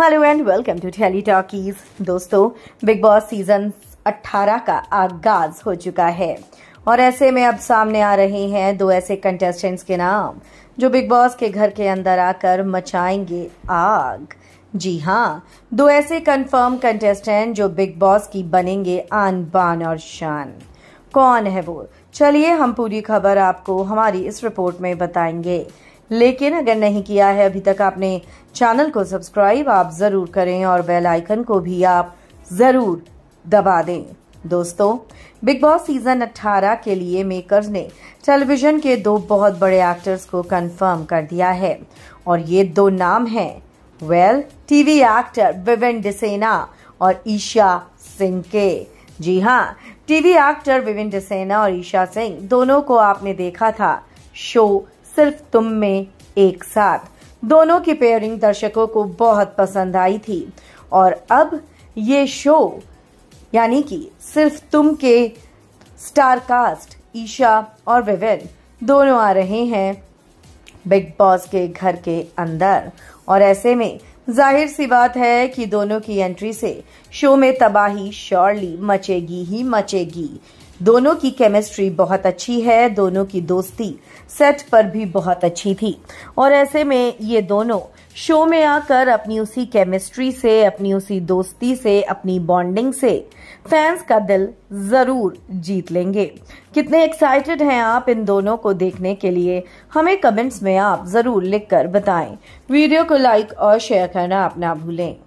hello and welcome to Telly Talkies दोस्तों Bigg Boss season 18 का आगाज हो चुका है और ऐसे में अब सामने आ रहे हैं दो ऐसे कंटेस्टेंट्स के नाम जो बिग बॉस के घर के अंदर आकर मचाएंगे आग जी हाँ दो ऐसे कंफर्म कंटेस्टेंट जो बिग बॉस की बनेंगे आन बान और शान कौन है वो चलिए हम पूरी खबर आपको हमारी इस रिपोर्ट में बताएंगे लेकिन अगर नहीं किया है अभी तक आपने चैनल को सब्सक्राइब आप ज़रूर करें और बेल आइकन को भी आप ज़रूर दबा दें दोस्तों बिग बॉस सीजन 18 के लिए मेकर्स ने टेलीविजन के दो बहुत बड़े एक्टर्स को कंफर्म कर दिया है और ये दो नाम हैं well TV actor Vivian Dsena और ईशा सिंह के जी हाँ टीवी एक्टर विविन डिसेना और ईशा सिंह दोनों को आपने देखा था शो सिर्फ तुम में एक साथ दोनों की पेयरिंग दर्शकों को बहुत पसंद आई थी और अब ये शो यानी कि सिर्फ तुम के स्टार कास्ट ईशा और विवेन दोनों आ रहे हैं बिग बॉस के घर के अंदर और ऐसे में जाहिर सी बात है कि दोनों की एंट्री से शो में तबाही श्योरली मचेगी ही मचेगी दोनों की केमिस्ट्री बहुत अच्छी है दोनों की दोस्ती सेट पर भी बहुत अच्छी थी और ऐसे में ये दोनों शो में आकर अपनी उसी केमिस्ट्री से अपनी उसी दोस्ती से अपनी बॉन्डिंग से फैंस का दिल जरूर जीत लेंगे कितने एक्साइटेड हैं आप इन दोनों को देखने के लिए हमें कमेंट्स में आप जरूर लिखकर बताएं वीडियो को लाइक और शेयर करना आप ना भूलें